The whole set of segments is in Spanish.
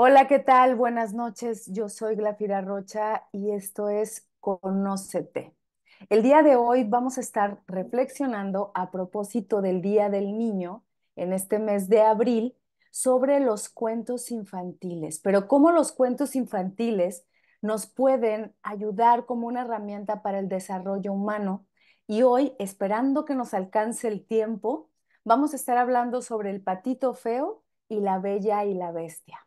Hola, ¿qué tal? Buenas noches. Yo soy Glafira Rocha y esto es Conócete. El día de hoy vamos a estar reflexionando a propósito del Día del Niño en este mes de abril sobre los cuentos infantiles, pero cómo los cuentos infantiles nos pueden ayudar como una herramienta para el desarrollo humano. Y hoy, esperando que nos alcance el tiempo, vamos a estar hablando sobre el patito feo y la bella y la bestia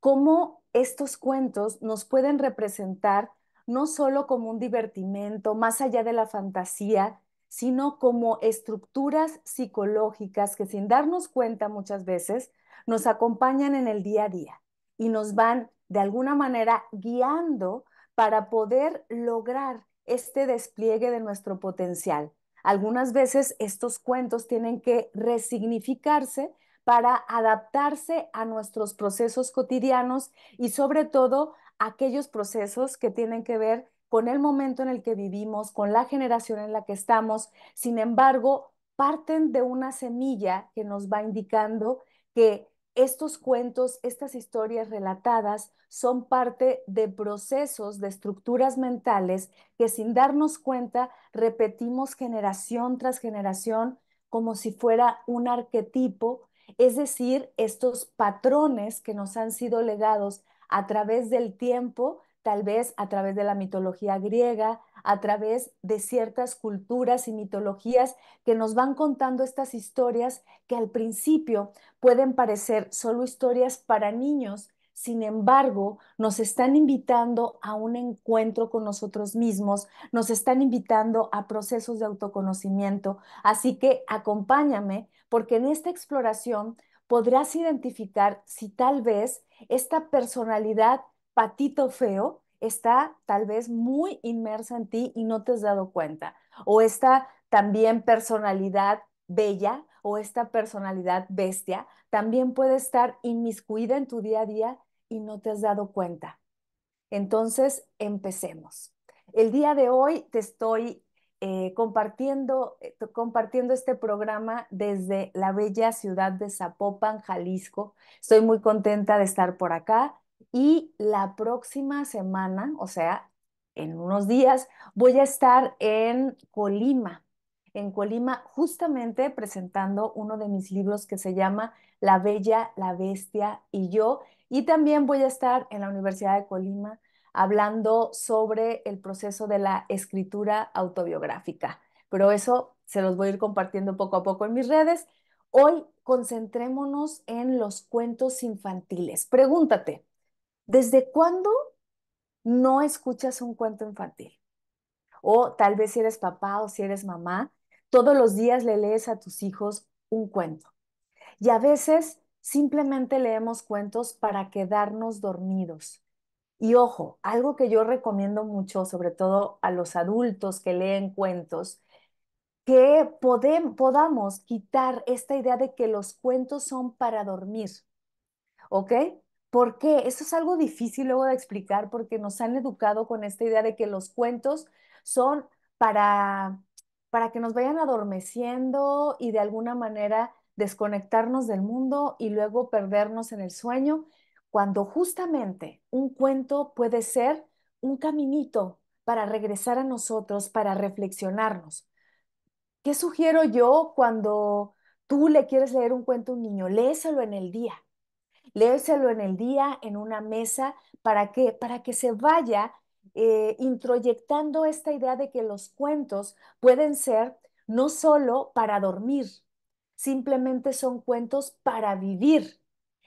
cómo estos cuentos nos pueden representar no solo como un divertimento, más allá de la fantasía, sino como estructuras psicológicas que sin darnos cuenta muchas veces nos acompañan en el día a día y nos van de alguna manera guiando para poder lograr este despliegue de nuestro potencial. Algunas veces estos cuentos tienen que resignificarse para adaptarse a nuestros procesos cotidianos y sobre todo aquellos procesos que tienen que ver con el momento en el que vivimos, con la generación en la que estamos. Sin embargo, parten de una semilla que nos va indicando que estos cuentos, estas historias relatadas son parte de procesos, de estructuras mentales que sin darnos cuenta repetimos generación tras generación como si fuera un arquetipo es decir, estos patrones que nos han sido legados a través del tiempo, tal vez a través de la mitología griega, a través de ciertas culturas y mitologías que nos van contando estas historias que al principio pueden parecer solo historias para niños, sin embargo, nos están invitando a un encuentro con nosotros mismos, nos están invitando a procesos de autoconocimiento. Así que acompáñame porque en esta exploración podrás identificar si tal vez esta personalidad patito feo está tal vez muy inmersa en ti y no te has dado cuenta. O esta también personalidad bella o esta personalidad bestia también puede estar inmiscuida en tu día a día y no te has dado cuenta. Entonces, empecemos. El día de hoy te estoy eh, compartiendo, eh, compartiendo este programa desde la bella ciudad de Zapopan, Jalisco. Estoy muy contenta de estar por acá y la próxima semana, o sea, en unos días, voy a estar en Colima, en Colima, justamente presentando uno de mis libros que se llama La Bella, la Bestia y yo, y también voy a estar en la Universidad de Colima hablando sobre el proceso de la escritura autobiográfica. Pero eso se los voy a ir compartiendo poco a poco en mis redes. Hoy concentrémonos en los cuentos infantiles. Pregúntate, ¿desde cuándo no escuchas un cuento infantil? O tal vez si eres papá o si eres mamá, todos los días le lees a tus hijos un cuento. Y a veces simplemente leemos cuentos para quedarnos dormidos. Y ojo, algo que yo recomiendo mucho, sobre todo a los adultos que leen cuentos, que podamos quitar esta idea de que los cuentos son para dormir. ¿Ok? ¿Por qué? Eso es algo difícil luego de explicar porque nos han educado con esta idea de que los cuentos son para, para que nos vayan adormeciendo y de alguna manera desconectarnos del mundo y luego perdernos en el sueño, cuando justamente un cuento puede ser un caminito para regresar a nosotros, para reflexionarnos. ¿Qué sugiero yo cuando tú le quieres leer un cuento a un niño? Léeselo en el día. Léeselo en el día, en una mesa, para que, para que se vaya eh, introyectando esta idea de que los cuentos pueden ser no solo para dormir, simplemente son cuentos para vivir.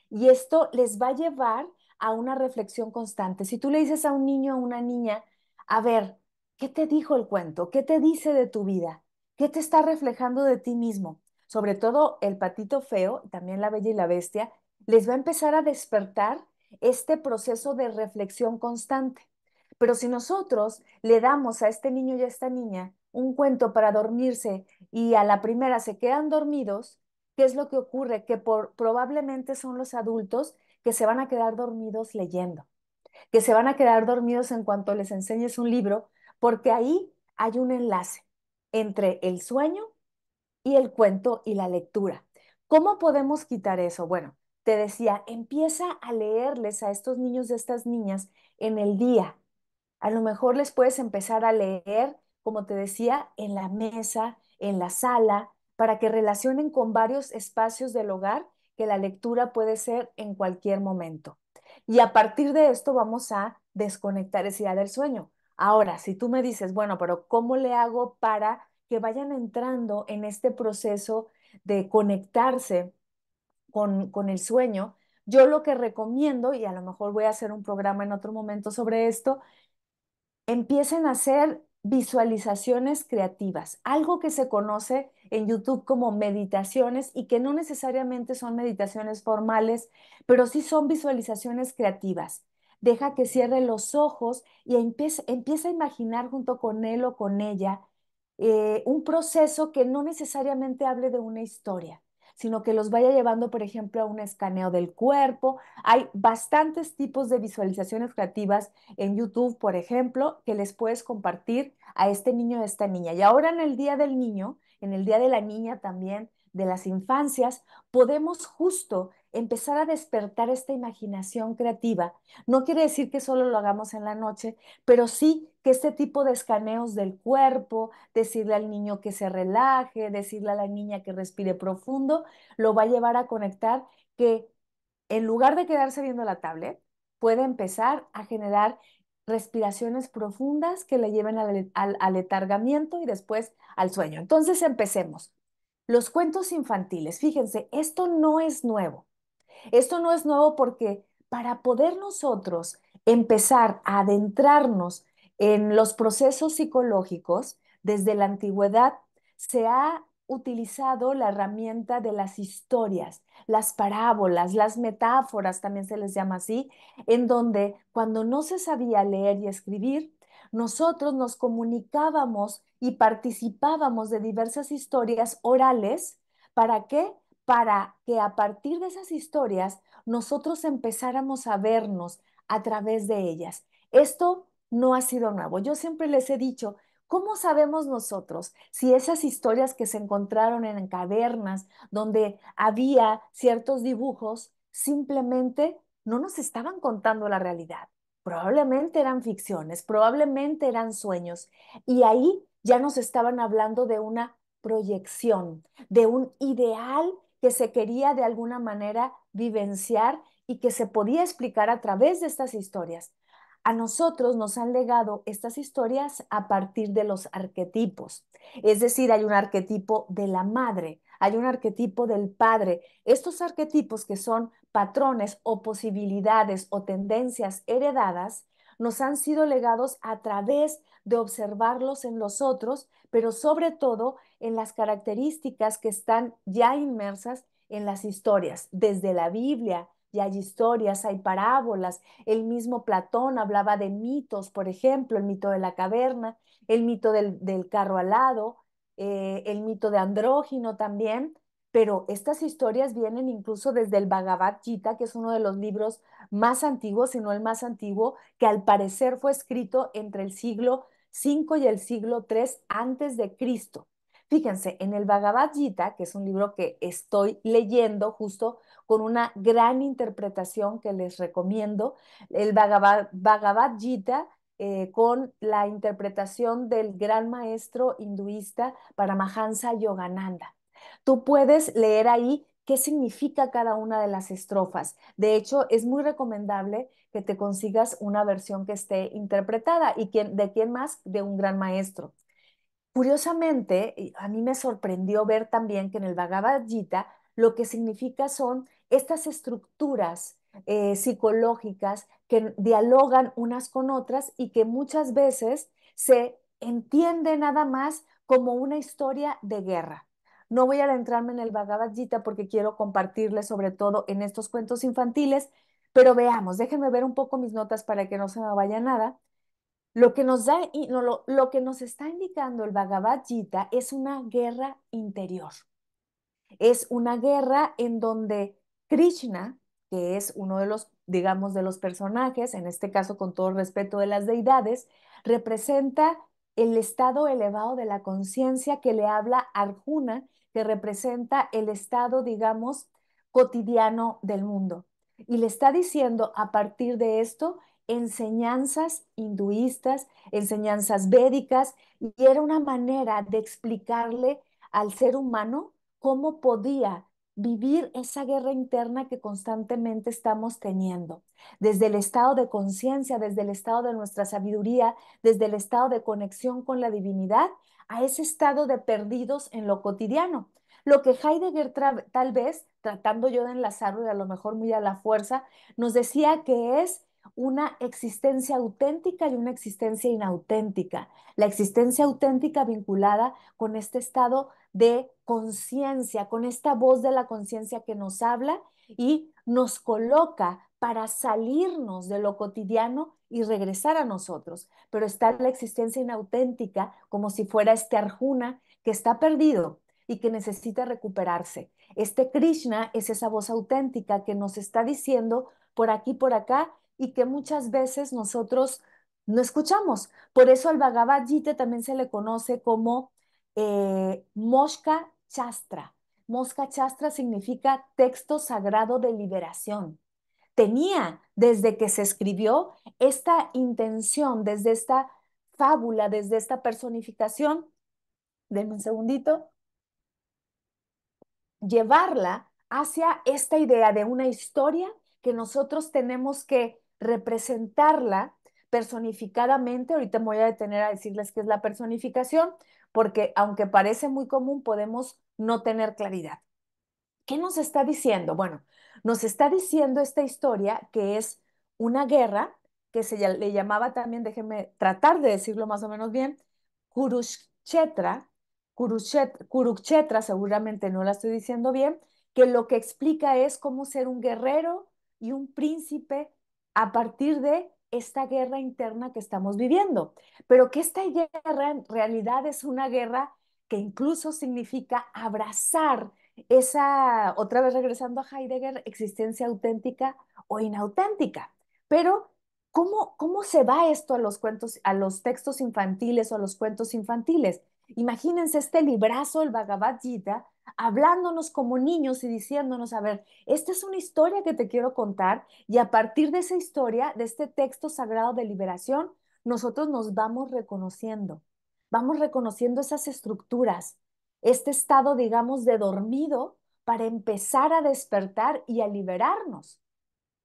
Y esto les va a llevar a una reflexión constante. Si tú le dices a un niño o a una niña, a ver, ¿qué te dijo el cuento? ¿Qué te dice de tu vida? ¿Qué te está reflejando de ti mismo? Sobre todo el patito feo, también la bella y la bestia, les va a empezar a despertar este proceso de reflexión constante. Pero si nosotros le damos a este niño y a esta niña un cuento para dormirse y a la primera se quedan dormidos, ¿qué es lo que ocurre? Que probablemente son los adultos que se van a quedar dormidos leyendo, que se van a quedar dormidos en cuanto les enseñes un libro, porque ahí hay un enlace entre el sueño y el cuento y la lectura. ¿Cómo podemos quitar eso? Bueno, te decía, empieza a leerles a estos niños y a estas niñas en el día. A lo mejor les puedes empezar a leer como te decía, en la mesa, en la sala, para que relacionen con varios espacios del hogar que la lectura puede ser en cualquier momento. Y a partir de esto vamos a desconectar esa idea del sueño. Ahora, si tú me dices, bueno, pero ¿cómo le hago para que vayan entrando en este proceso de conectarse con, con el sueño? Yo lo que recomiendo, y a lo mejor voy a hacer un programa en otro momento sobre esto, empiecen a hacer visualizaciones creativas, algo que se conoce en YouTube como meditaciones y que no necesariamente son meditaciones formales, pero sí son visualizaciones creativas. Deja que cierre los ojos y empieza, a imaginar junto con él o con ella eh, un proceso que no necesariamente hable de una historia, sino que los vaya llevando, por ejemplo, a un escaneo del cuerpo. Hay bastantes tipos de visualizaciones creativas en YouTube, por ejemplo, que les puedes compartir a este niño o a esta niña. Y ahora en el Día del Niño, en el Día de la Niña también, de las infancias, podemos justo empezar a despertar esta imaginación creativa. No quiere decir que solo lo hagamos en la noche, pero sí que este tipo de escaneos del cuerpo, decirle al niño que se relaje, decirle a la niña que respire profundo, lo va a llevar a conectar que en lugar de quedarse viendo la tablet, puede empezar a generar respiraciones profundas que le lleven al, letargamiento y después al sueño. Entonces empecemos. Los cuentos infantiles, fíjense, esto no es nuevo. Esto no es nuevo porque para poder nosotros empezar a adentrarnos en los procesos psicológicos, desde la antigüedad, se ha utilizado la herramienta de las historias, las parábolas, las metáforas, también se les llama así, en donde cuando no se sabía leer y escribir, nosotros nos comunicábamos y participábamos de diversas historias orales. ¿Para qué? Para que a partir de esas historias nosotros empezáramos a vernos a través de ellas. Esto no ha sido nuevo. Yo siempre les he dicho, ¿cómo sabemos nosotros si esas historias que se encontraron en cavernas, donde había ciertos dibujos, simplemente no nos estaban contando la realidad? Probablemente eran ficciones, probablemente eran sueños. Y ahí ya nos estaban hablando de una proyección, de un ideal que se quería de alguna manera vivenciar y que se podía explicar a través de estas historias a nosotros nos han legado estas historias a partir de los arquetipos. Es decir, hay un arquetipo de la madre, hay un arquetipo del padre. Estos arquetipos que son patrones o posibilidades o tendencias heredadas nos han sido legados a través de observarlos en los otros, pero sobre todo en las características que están ya inmersas en las historias, desde la Biblia, y hay historias, hay parábolas. El mismo Platón hablaba de mitos, por ejemplo, el mito de la caverna, el mito del, carro alado, eh, el mito de andrógino también. Pero estas historias vienen incluso desde el Bhagavad Gita, que es uno de los libros más antiguos, si no el más antiguo, que al parecer fue escrito entre el siglo V y el siglo III antes de Cristo. Fíjense, en el Bhagavad Gita, que es un libro que estoy leyendo justo con una gran interpretación que les recomiendo, el Bhagavad, Gita eh, con la interpretación del gran maestro hinduista Paramahansa Yogananda. Tú puedes leer ahí qué significa cada una de las estrofas. De hecho, es muy recomendable que te consigas una versión que esté interpretada y de quién más, de un gran maestro. Curiosamente, a mí me sorprendió ver también que en el Bhagavad Gita lo que significa son estas estructuras eh, psicológicas que dialogan unas con otras y que muchas veces se entiende nada más como una historia de guerra. No voy a adentrarme en el Bhagavad Gita porque quiero compartirles sobre todo en estos cuentos infantiles, pero veamos, déjenme ver un poco mis notas para que no se me vaya nada. Lo que nos, da, lo, lo que nos está indicando el Bhagavad Gita es una guerra interior. Es una guerra en donde Krishna, que es uno de los, digamos, de los personajes, en este caso con todo respeto de las deidades, representa el estado elevado de la conciencia que le habla Arjuna, que representa el estado, digamos, cotidiano del mundo. Y le está diciendo a partir de esto enseñanzas hinduistas, enseñanzas védicas, y era una manera de explicarle al ser humano cómo podía vivir esa guerra interna que constantemente estamos teniendo, desde el estado de conciencia, desde el estado de nuestra sabiduría, desde el estado de conexión con la divinidad, a ese estado de perdidos en lo cotidiano. Lo que Heidegger tal vez, tratando yo de enlazarlo y a lo mejor muy a la fuerza, nos decía que es una existencia auténtica y una existencia inauténtica. La existencia auténtica vinculada con este estado de conciencia, con esta voz de la conciencia que nos habla y nos coloca para salirnos de lo cotidiano y regresar a nosotros. Pero está la existencia inauténtica como si fuera este arjuna que está perdido y que necesita recuperarse. Este Krishna es esa voz auténtica que nos está diciendo por aquí, por acá, y que muchas veces nosotros no escuchamos. Por eso al Bhagavad Gita también se le conoce como eh, mosca Chastra. mosca Chastra significa texto sagrado de liberación. Tenía desde que se escribió esta intención, desde esta fábula, desde esta personificación. Denme un segundito. Llevarla hacia esta idea de una historia que nosotros tenemos que representarla personificadamente, ahorita me voy a detener a decirles qué es la personificación, porque aunque parece muy común, podemos no tener claridad. ¿Qué nos está diciendo? Bueno, nos está diciendo esta historia que es una guerra que se le llamaba también, déjenme tratar de decirlo más o menos bien, Kurukshetra, Kurukshetra, seguramente no la estoy diciendo bien, que lo que explica es cómo ser un guerrero y un príncipe a partir de esta guerra interna que estamos viviendo, pero que esta guerra en realidad es una guerra que incluso significa abrazar esa, otra vez regresando a Heidegger, existencia auténtica o inauténtica. Pero, ¿cómo, se va esto a los cuentos, a los textos infantiles o a los cuentos infantiles? Imagínense este librazo, el Bhagavad Gita, hablándonos como niños y diciéndonos, a ver, esta es una historia que te quiero contar y a partir de esa historia, de este texto sagrado de liberación, nosotros nos vamos reconociendo, vamos reconociendo esas estructuras, este estado, digamos, de dormido para empezar a despertar y a liberarnos.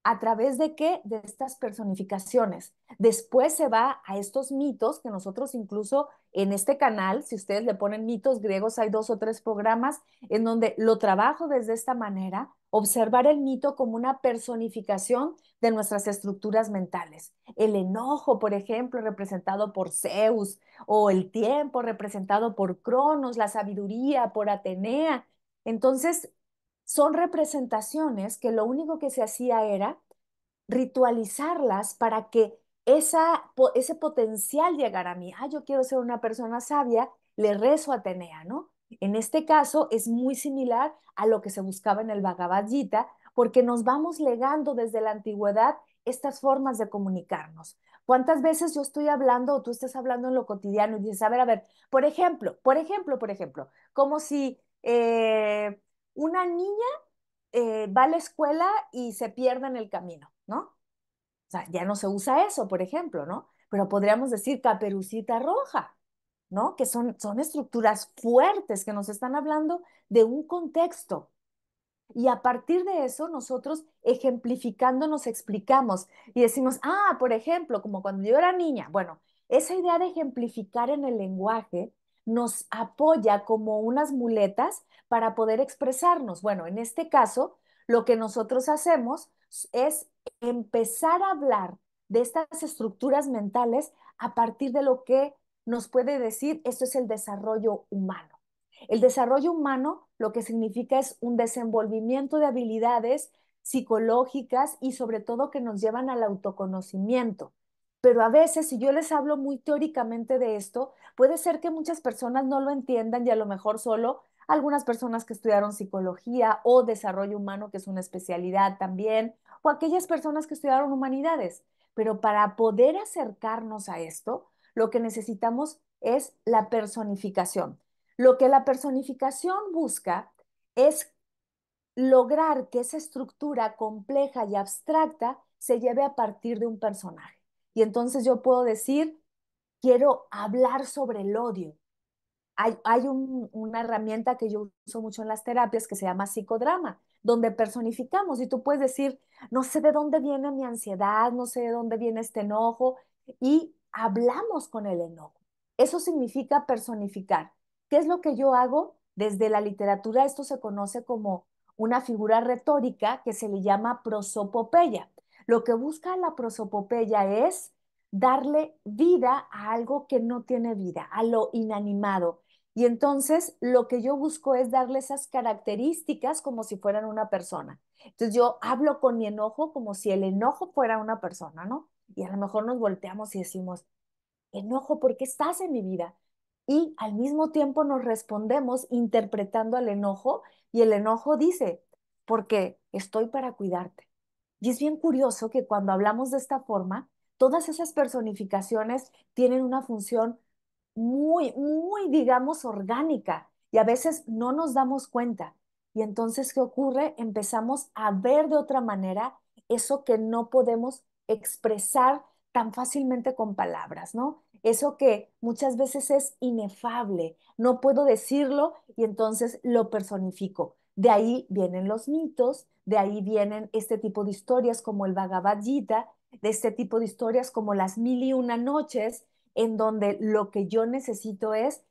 ¿A través de qué? De estas personificaciones. Después se va a estos mitos que nosotros incluso en este canal, si ustedes le ponen mitos griegos, hay dos o tres programas en donde lo trabajo desde esta manera, observar el mito como una personificación de nuestras estructuras mentales. El enojo, por ejemplo, representado por Zeus, o el tiempo representado por Cronos, la sabiduría por Atenea. Entonces, son representaciones que lo único que se hacía era ritualizarlas para que esa, ese potencial llegara a mí. Ah, yo quiero ser una persona sabia, le rezo a Atenea, ¿no? En este caso es muy similar a lo que se buscaba en el Bhagavad Gita, porque nos vamos legando desde la antigüedad estas formas de comunicarnos. ¿Cuántas veces yo estoy hablando o tú estás hablando en lo cotidiano y dices, a ver, a ver, por ejemplo, por ejemplo, por ejemplo, como si eh, una niña eh, va a la escuela y se pierde en el camino, ¿no? O sea, ya no se usa eso, por ejemplo, ¿no? Pero podríamos decir caperucita roja, ¿no? Que son, son estructuras fuertes que nos están hablando de un contexto. Y a partir de eso, nosotros ejemplificando nos explicamos y decimos, ah, por ejemplo, como cuando yo era niña, bueno, esa idea de ejemplificar en el lenguaje nos apoya como unas muletas para poder expresarnos. Bueno, en este caso, lo que nosotros hacemos es empezar a hablar de estas estructuras mentales a partir de lo que nos puede decir, esto es el desarrollo humano. El desarrollo humano lo que significa es un desenvolvimiento de habilidades psicológicas y sobre todo que nos llevan al autoconocimiento. Pero a veces, si yo les hablo muy teóricamente de esto, puede ser que muchas personas no lo entiendan y a lo mejor solo algunas personas que estudiaron psicología o desarrollo humano, que es una especialidad también, o aquellas personas que estudiaron humanidades. Pero para poder acercarnos a esto, lo que necesitamos es la personificación. Lo que la personificación busca es lograr que esa estructura compleja y abstracta se lleve a partir de un personaje. Y entonces yo puedo decir, quiero hablar sobre el odio. Hay, una herramienta que yo uso mucho en las terapias que se llama psicodrama, donde personificamos y tú puedes decir, no sé de dónde viene mi ansiedad, no sé de dónde viene este enojo, y hablamos con el enojo. Eso significa personificar. ¿Qué es lo que yo hago? Desde la literatura esto se conoce como una figura retórica que se le llama prosopopeya. Lo que busca la prosopopeya es darle vida a algo que no tiene vida, a lo inanimado. Y entonces lo que yo busco es darle esas características como si fueran una persona. Entonces yo hablo con mi enojo como si el enojo fuera una persona, ¿no? Y a lo mejor nos volteamos y decimos, enojo, ¿por qué estás en mi vida? Y al mismo tiempo nos respondemos interpretando al enojo y el enojo dice, porque estoy para cuidarte y es bien curioso que cuando hablamos de esta forma, todas esas personificaciones tienen una función muy, muy, digamos, orgánica y a veces no nos damos cuenta. Y entonces, ¿qué ocurre? Empezamos a ver de otra manera eso que no podemos expresar tan fácilmente con palabras, ¿no? Eso que muchas veces es inefable, no puedo decirlo y entonces lo personifico. De ahí vienen los mitos, de ahí vienen este tipo de historias como el Bhagavad Gita, de este tipo de historias como las mil y una noches, en donde lo que yo necesito es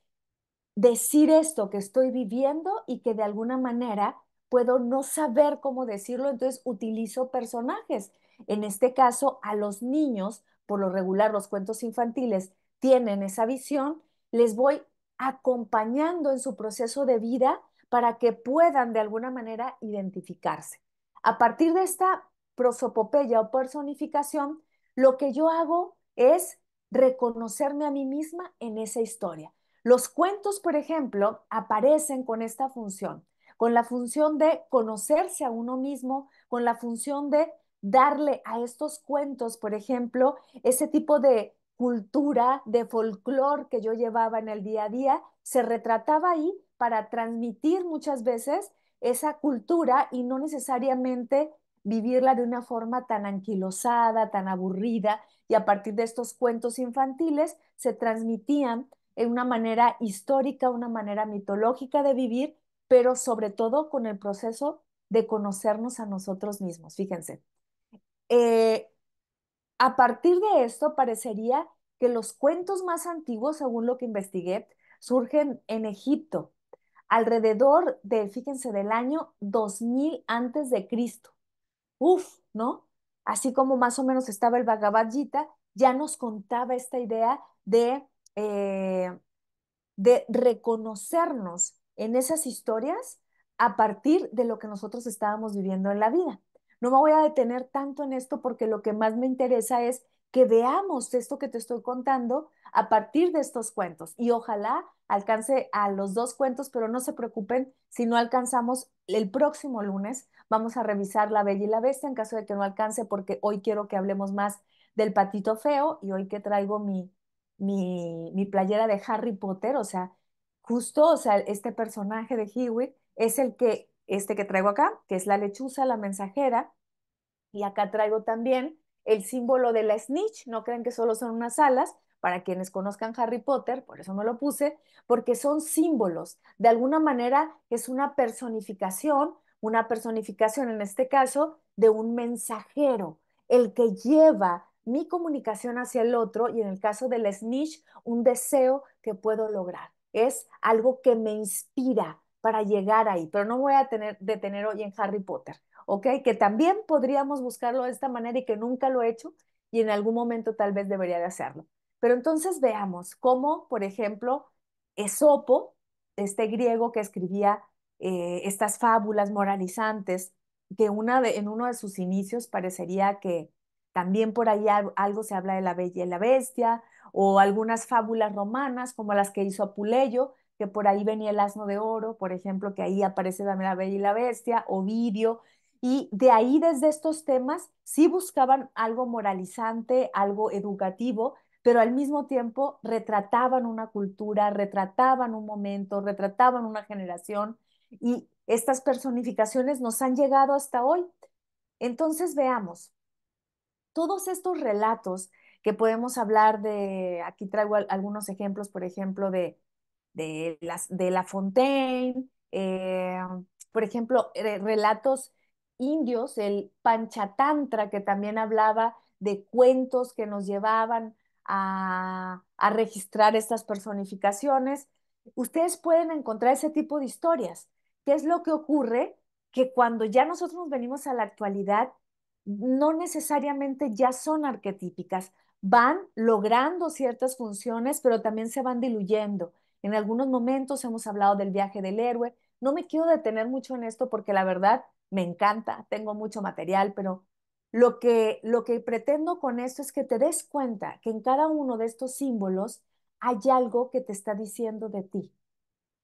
decir esto que estoy viviendo y que de alguna manera puedo no saber cómo decirlo, entonces utilizo personajes. En este caso, a los niños, por lo regular los cuentos infantiles tienen esa visión, les voy acompañando en su proceso de vida para que puedan de alguna manera identificarse. A partir de esta prosopopeya o personificación, lo que yo hago es reconocerme a mí misma en esa historia. Los cuentos, por ejemplo, aparecen con esta función, con la función de conocerse a uno mismo, con la función de darle a estos cuentos, por ejemplo, ese tipo de cultura, de folclore que yo llevaba en el día a día, se retrataba ahí para transmitir muchas veces esa cultura y no necesariamente vivirla de una forma tan anquilosada, tan aburrida, y a partir de estos cuentos infantiles se transmitían en una manera histórica, una manera mitológica de vivir, pero sobre todo con el proceso de conocernos a nosotros mismos. Fíjense, eh, a partir de esto parecería que los cuentos más antiguos, según lo que investigué, surgen en Egipto, alrededor del, fíjense, del año 2000 antes de Cristo. Uf, ¿no? Así como más o menos estaba el Bhagavad Gita, ya nos contaba esta idea de, eh, de reconocernos en esas historias a partir de lo que nosotros estábamos viviendo en la vida. No me voy a detener tanto en esto porque lo que más me interesa es que veamos esto que te estoy contando a partir de estos cuentos y ojalá alcance a los dos cuentos, pero no se preocupen si no alcanzamos el próximo lunes. Vamos a revisar La Bella y la Bestia en caso de que no alcance, porque hoy quiero que hablemos más del patito feo y hoy que traigo mi, mi, mi playera de Harry Potter, o sea, justo, o sea, este personaje de Hewitt es el que, este que traigo acá, que es la lechuza, la mensajera, y acá traigo también el símbolo de la snitch, no crean que solo son unas alas, para quienes conozcan Harry Potter, por eso me lo puse, porque son símbolos. De alguna manera es una personificación, una personificación en este caso de un mensajero, el que lleva mi comunicación hacia el otro y en el caso del snitch, un deseo que puedo lograr. Es algo que me inspira para llegar ahí, pero no voy a tener, detener hoy en Harry Potter, ¿ok? Que también podríamos buscarlo de esta manera y que nunca lo he hecho y en algún momento tal vez debería de hacerlo. Pero entonces veamos cómo, por ejemplo, Esopo, este griego que escribía eh, estas fábulas moralizantes, que una de, en uno de sus inicios parecería que también por ahí algo se habla de la bella y la bestia, o algunas fábulas romanas como las que hizo Apuleyo, que por ahí venía el asno de oro, por ejemplo, que ahí aparece también la bella y la bestia, Ovidio, y de ahí desde estos temas sí buscaban algo moralizante, algo educativo, pero al mismo tiempo retrataban una cultura, retrataban un momento, retrataban una generación y estas personificaciones nos han llegado hasta hoy. Entonces veamos, todos estos relatos que podemos hablar de, aquí traigo algunos ejemplos, por ejemplo, de, de, las, de La Fontaine, eh, por ejemplo, eh, relatos indios, el Panchatantra, que también hablaba de cuentos que nos llevaban a, registrar estas personificaciones. Ustedes pueden encontrar ese tipo de historias. ¿Qué es lo que ocurre? Que cuando ya nosotros nos venimos a la actualidad, no necesariamente ya son arquetípicas, van logrando ciertas funciones, pero también se van diluyendo. En algunos momentos hemos hablado del viaje del héroe. No me quiero detener mucho en esto porque la verdad me encanta, tengo mucho material, pero lo que, lo que pretendo con esto es que te des cuenta que en cada uno de estos símbolos hay algo que te está diciendo de ti.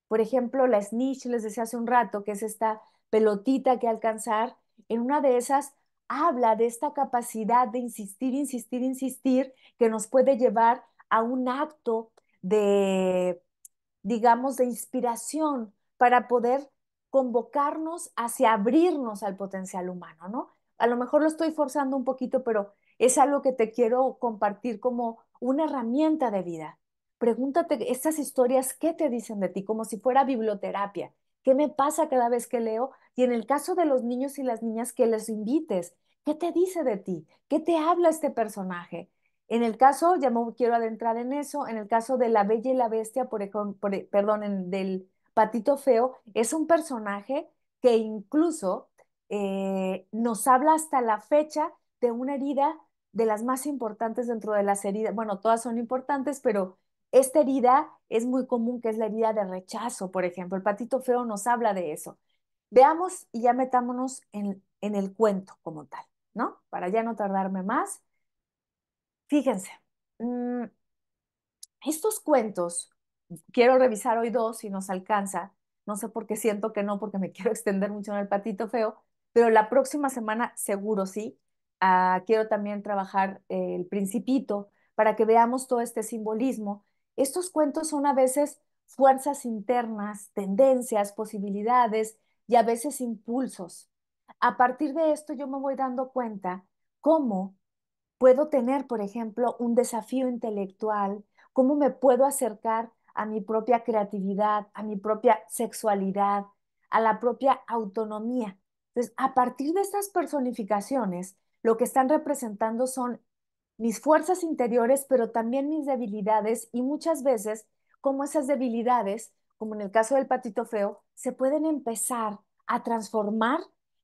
Por ejemplo, la snitch, les decía hace un rato, que es esta pelotita que alcanzar, en una de esas habla de esta capacidad de insistir, insistir, insistir, que nos puede llevar a un acto de, digamos, de inspiración para poder convocarnos hacia abrirnos al potencial humano, ¿no? a lo mejor lo estoy forzando un poquito, pero es algo que te quiero compartir como una herramienta de vida. Pregúntate estas historias, ¿qué te dicen de ti? Como si fuera biblioterapia. ¿Qué me pasa cada vez que leo? Y en el caso de los niños y las niñas, que les invites. ¿Qué te dice de ti? ¿Qué te habla este personaje? En el caso, ya me quiero adentrar en eso, en el caso de La Bella y la Bestia, por, e, perdón, del Patito Feo, es un personaje que incluso eh, nos habla hasta la fecha de una herida de las más importantes dentro de las heridas. Bueno, todas son importantes, pero esta herida es muy común, que es la herida de rechazo, por ejemplo. El patito feo nos habla de eso. Veamos y ya metámonos en, el cuento como tal, ¿no? Para ya no tardarme más. Fíjense, mm, estos cuentos, quiero revisar hoy dos si nos alcanza. No sé por qué siento que no, porque me quiero extender mucho en el patito feo, pero la próxima semana seguro sí. Ah, quiero también trabajar el principito para que veamos todo este simbolismo. Estos cuentos son a veces fuerzas internas, tendencias, posibilidades y a veces impulsos. A partir de esto yo me voy dando cuenta cómo puedo tener, por ejemplo, un desafío intelectual, cómo me puedo acercar a mi propia creatividad, a mi propia sexualidad, a la propia autonomía. Entonces, a partir de estas personificaciones, lo que están representando son mis fuerzas interiores, pero también mis debilidades y muchas veces como esas debilidades, como en el caso del patito feo, se pueden empezar a transformar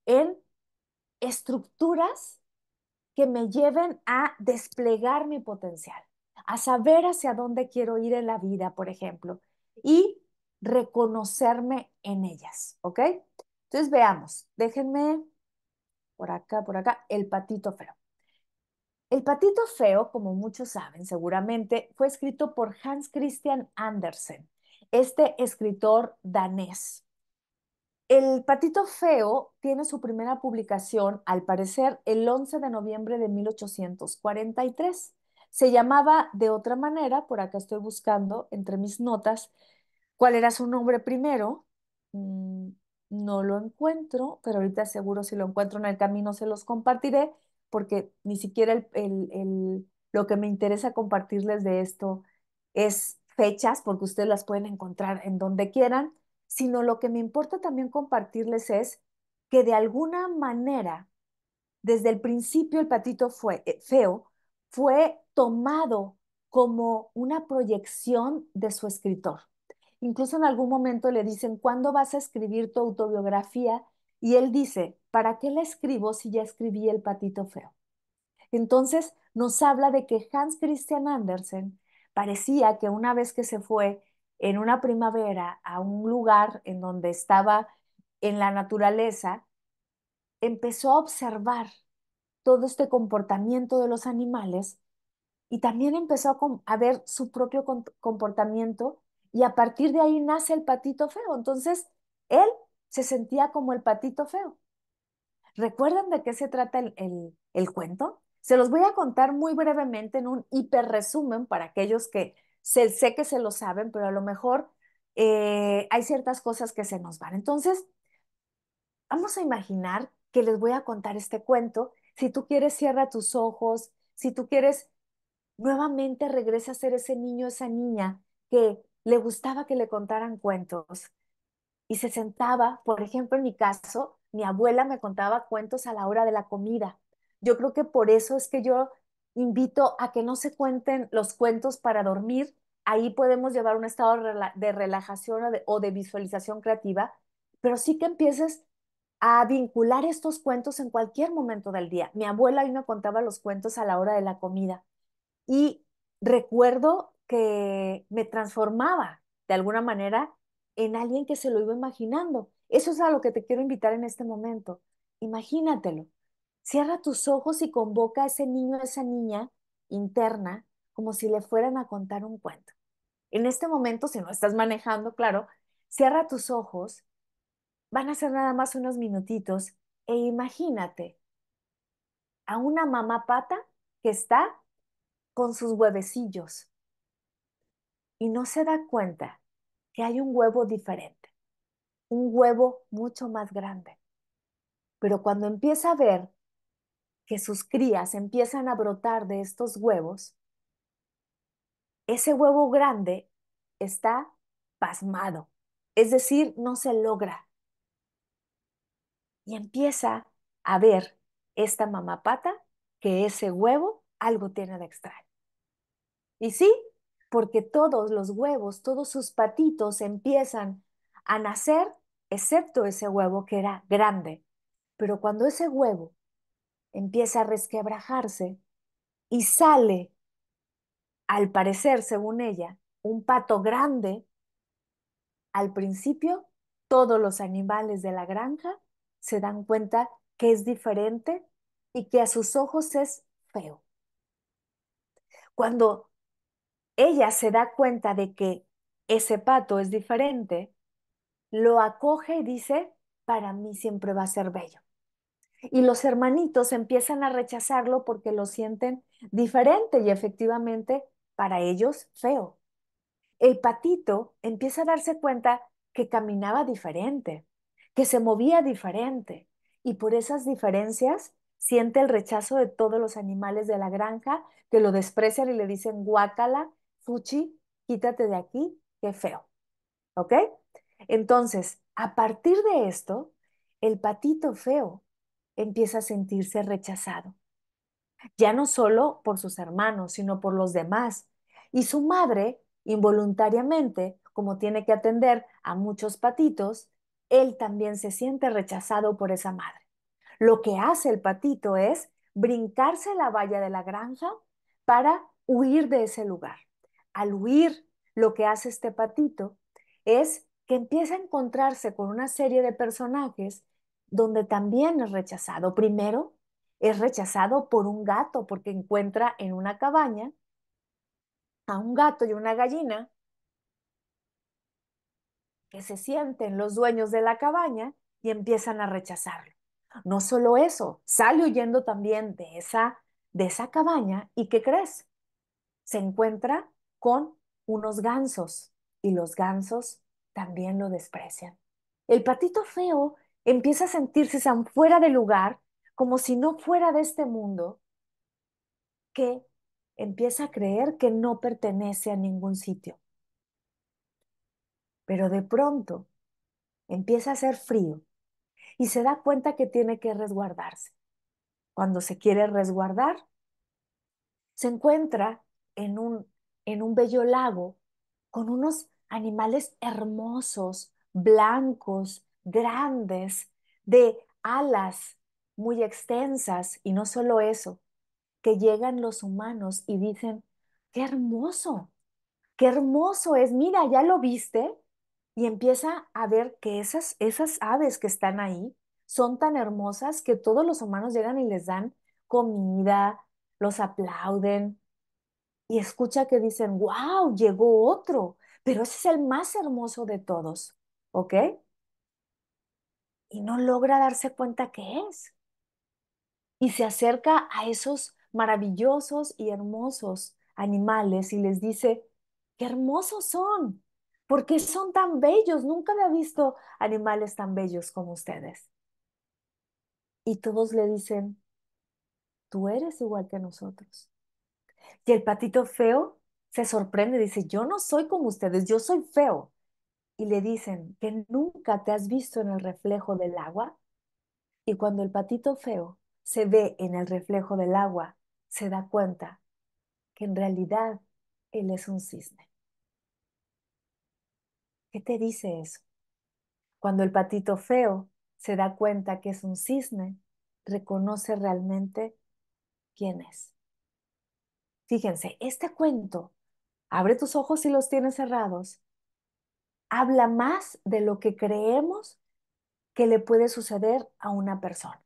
en estructuras que me lleven a desplegar mi potencial, a saber hacia dónde quiero ir en la vida, por ejemplo, y reconocerme en ellas, ¿ok? Entonces veamos, déjenme por acá, por acá, el patito feo. El patito feo, como muchos saben seguramente, fue escrito por Hans Christian Andersen, este escritor danés. El patito feo tiene su primera publicación, al parecer, el 11 de noviembre de 1843. Se llamaba de otra manera, por acá estoy buscando entre mis notas, cuál era su nombre primero. Mm, no lo encuentro, pero ahorita seguro si lo encuentro en el camino se los compartiré, porque ni siquiera el, el, lo que me interesa compartirles de esto es fechas, porque ustedes las pueden encontrar en donde quieran, sino lo que me importa también compartirles es que de alguna manera, desde el principio el patito fue, eh, feo fue tomado como una proyección de su escritor. Incluso en algún momento le dicen, ¿cuándo vas a escribir tu autobiografía? Y él dice, ¿para qué la escribo si ya escribí El patito feo? Entonces nos habla de que Hans Christian Andersen parecía que una vez que se fue en una primavera a un lugar en donde estaba en la naturaleza, empezó a observar todo este comportamiento de los animales y también empezó a ver su propio comportamiento y a partir de ahí nace el patito feo. Entonces, él se sentía como el patito feo. ¿Recuerdan de qué se trata el, el, cuento? Se los voy a contar muy brevemente en un hiper resumen para aquellos que se, sé que se lo saben, pero a lo mejor eh, hay ciertas cosas que se nos van. Entonces, vamos a imaginar que les voy a contar este cuento. Si tú quieres, cierra tus ojos. Si tú quieres, nuevamente regresa a ser ese niño, esa niña que le gustaba que le contaran cuentos y se sentaba, por ejemplo, en mi caso, mi abuela me contaba cuentos a la hora de la comida. Yo creo que por eso es que yo invito a que no se cuenten los cuentos para dormir. Ahí podemos llevar un estado de relajación o de, visualización creativa, pero sí que empieces a vincular estos cuentos en cualquier momento del día. Mi abuela hoy me contaba los cuentos a la hora de la comida y recuerdo que me transformaba de alguna manera en alguien que se lo iba imaginando. Eso es a lo que te quiero invitar en este momento. Imagínatelo. Cierra tus ojos y convoca a ese niño, a esa niña interna, como si le fueran a contar un cuento. En este momento, si no estás manejando, claro, cierra tus ojos, van a ser nada más unos minutitos e imagínate a una mamá pata que está con sus huevecillos y no se da cuenta que hay un huevo diferente, un huevo mucho más grande. Pero cuando empieza a ver que sus crías empiezan a brotar de estos huevos, ese huevo grande está pasmado, es decir, no se logra. Y empieza a ver esta mamapata que ese huevo algo tiene de extraer. Y sí, porque todos los huevos, todos sus patitos empiezan a nacer, excepto ese huevo que era grande. Pero cuando ese huevo empieza a resquebrajarse y sale, al parecer, según ella, un pato grande, al principio todos los animales de la granja se dan cuenta que es diferente y que a sus ojos es feo. Cuando ella se da cuenta de que ese pato es diferente, lo acoge y dice, para mí siempre va a ser bello. Y los hermanitos empiezan a rechazarlo porque lo sienten diferente y efectivamente para ellos feo. El patito empieza a darse cuenta que caminaba diferente, que se movía diferente y por esas diferencias siente el rechazo de todos los animales de la granja que lo desprecian y le dicen guácala quítate de aquí, qué feo. ¿Ok? Entonces, a partir de esto, el patito feo empieza a sentirse rechazado. Ya no solo por sus hermanos, sino por los demás. Y su madre, involuntariamente, como tiene que atender a muchos patitos, él también se siente rechazado por esa madre. Lo que hace el patito es brincarse la valla de la granja para huir de ese lugar al huir, lo que hace este patito es que empieza a encontrarse con una serie de personajes donde también es rechazado. Primero, es rechazado por un gato porque encuentra en una cabaña a un gato y una gallina que se sienten los dueños de la cabaña y empiezan a rechazarlo. No solo eso, sale huyendo también de esa, de esa cabaña y ¿qué crees? Se encuentra con unos gansos y los gansos también lo desprecian. El patito feo empieza a sentirse tan fuera de lugar, como si no fuera de este mundo, que empieza a creer que no pertenece a ningún sitio. Pero de pronto empieza a hacer frío y se da cuenta que tiene que resguardarse. Cuando se quiere resguardar, se encuentra en un en un bello lago con unos animales hermosos, blancos, grandes, de alas muy extensas. Y no solo eso, que llegan los humanos y dicen, qué hermoso, qué hermoso es, mira, ya lo viste. Y empieza a ver que esas, esas aves que están ahí son tan hermosas que todos los humanos llegan y les dan comida, los aplauden, y escucha que dicen, wow, llegó otro, pero ese es el más hermoso de todos, ¿ok? Y no logra darse cuenta que es. Y se acerca a esos maravillosos y hermosos animales y les dice, qué hermosos son, porque son tan bellos, nunca había visto animales tan bellos como ustedes. Y todos le dicen, tú eres igual que nosotros. Y el patito feo se sorprende, dice, yo no soy como ustedes, yo soy feo. Y le dicen, ¿que nunca te has visto en el reflejo del agua? Y cuando el patito feo se ve en el reflejo del agua, se da cuenta que en realidad él es un cisne. ¿Qué te dice eso? Cuando el patito feo se da cuenta que es un cisne, reconoce realmente quién es. Fíjense, este cuento, abre tus ojos si los tienes cerrados, habla más de lo que creemos que le puede suceder a una persona.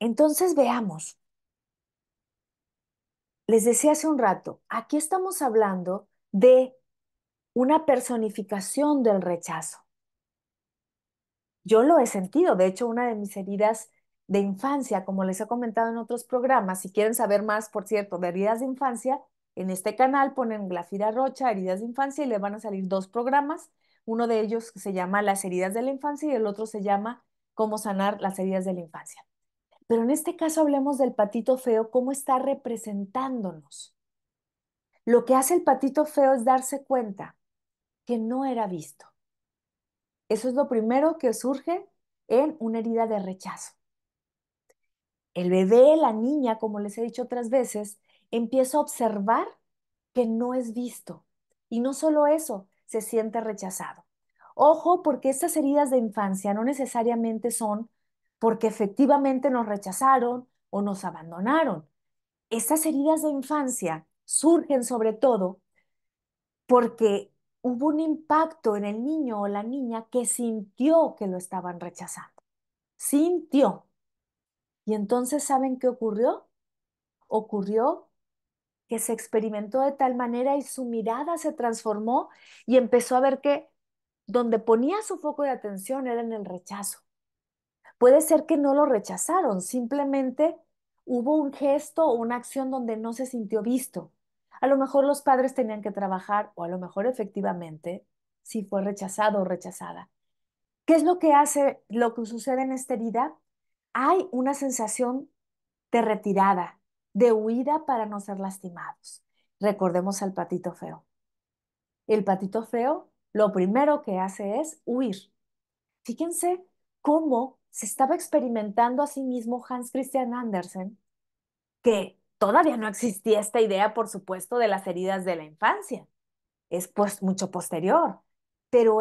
Entonces veamos. Les decía hace un rato, aquí estamos hablando de una personificación del rechazo. Yo lo he sentido, de hecho, una de mis heridas de infancia, como les he comentado en otros programas. Si quieren saber más, por cierto, de heridas de infancia, en este canal ponen fira Rocha, heridas de infancia, y les van a salir dos programas. Uno de ellos se llama Las heridas de la infancia y el otro se llama Cómo sanar las heridas de la infancia. Pero en este caso hablemos del patito feo, cómo está representándonos. Lo que hace el patito feo es darse cuenta que no era visto. Eso es lo primero que surge en una herida de rechazo el bebé, la niña, como les he dicho otras veces, empieza a observar que no es visto. Y no solo eso, se siente rechazado. Ojo, porque estas heridas de infancia no necesariamente son porque efectivamente nos rechazaron o nos abandonaron. Estas heridas de infancia surgen sobre todo porque hubo un impacto en el niño o la niña que sintió que lo estaban rechazando. Sintió. Y entonces, ¿saben qué ocurrió? Ocurrió que se experimentó de tal manera y su mirada se transformó y empezó a ver que donde ponía su foco de atención era en el rechazo. Puede ser que no lo rechazaron, simplemente hubo un gesto o una acción donde no se sintió visto. A lo mejor los padres tenían que trabajar o a lo mejor efectivamente sí fue rechazado o rechazada. ¿Qué es lo que hace, lo que sucede en esta herida? hay una sensación de retirada, de huida para no ser lastimados. Recordemos al patito feo. El patito feo lo primero que hace es huir. Fíjense cómo se estaba experimentando a sí mismo Hans Christian Andersen, que todavía no existía esta idea, por supuesto, de las heridas de la infancia. Es pues mucho posterior, pero